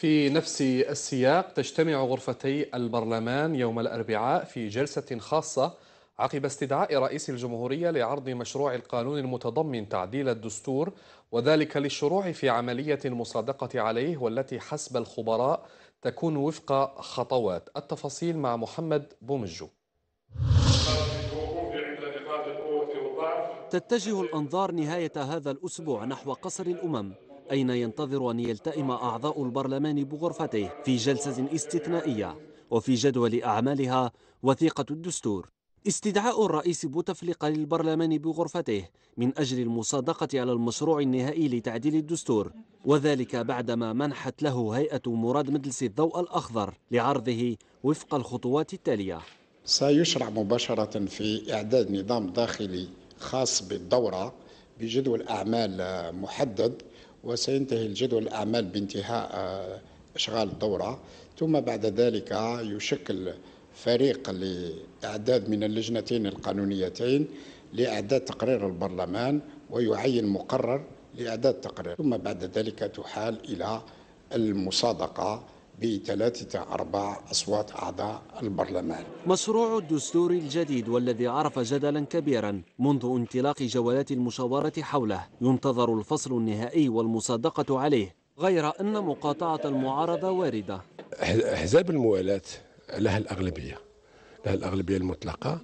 في نفس السياق تجتمع غرفتي البرلمان يوم الأربعاء في جلسة خاصة عقب استدعاء رئيس الجمهورية لعرض مشروع القانون المتضمن تعديل الدستور وذلك للشروع في عملية المصادقة عليه والتي حسب الخبراء تكون وفق خطوات التفاصيل مع محمد بومجو تتجه الأنظار نهاية هذا الأسبوع نحو قصر الأمم أين ينتظر أن يلتئم أعضاء البرلمان بغرفته في جلسة استثنائية وفي جدول أعمالها وثيقة الدستور استدعاء الرئيس بوتفليقة للبرلمان بغرفته من أجل المصادقة على المشروع النهائي لتعديل الدستور وذلك بعدما منحت له هيئة مراد مجلس الضوء الأخضر لعرضه وفق الخطوات التالية سيشرع مباشرة في إعداد نظام داخلي خاص بالدورة بجدول أعمال محدد وسينتهي الجدول الأعمال بانتهاء آه، إشغال الدورة ثم بعد ذلك يشكل فريق لإعداد من اللجنتين القانونيتين لإعداد تقرير البرلمان ويعين مقرر لإعداد تقرير ثم بعد ذلك تحال إلى المصادقة بثلاثة أرباع أصوات أعضاء البرلمان مشروع الدستور الجديد والذي عرف جدلا كبيرا منذ انطلاق جولات المشاورة حوله ينتظر الفصل النهائي والمصادقة عليه غير أن مقاطعة المعارضة واردة أحزاب أه- الموالاة لها الأغلبية لها الأغلبية المطلقة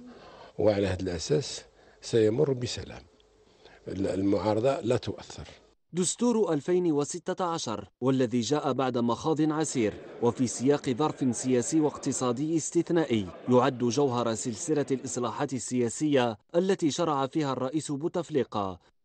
وعلى هذا الأساس سيمر بسلام المعارضة لا تؤثر دستور 2016 والذي جاء بعد مخاض عسير وفي سياق ظرف سياسي واقتصادي استثنائي يعد جوهر سلسلة الإصلاحات السياسية التي شرع فيها الرئيس بوتفليقة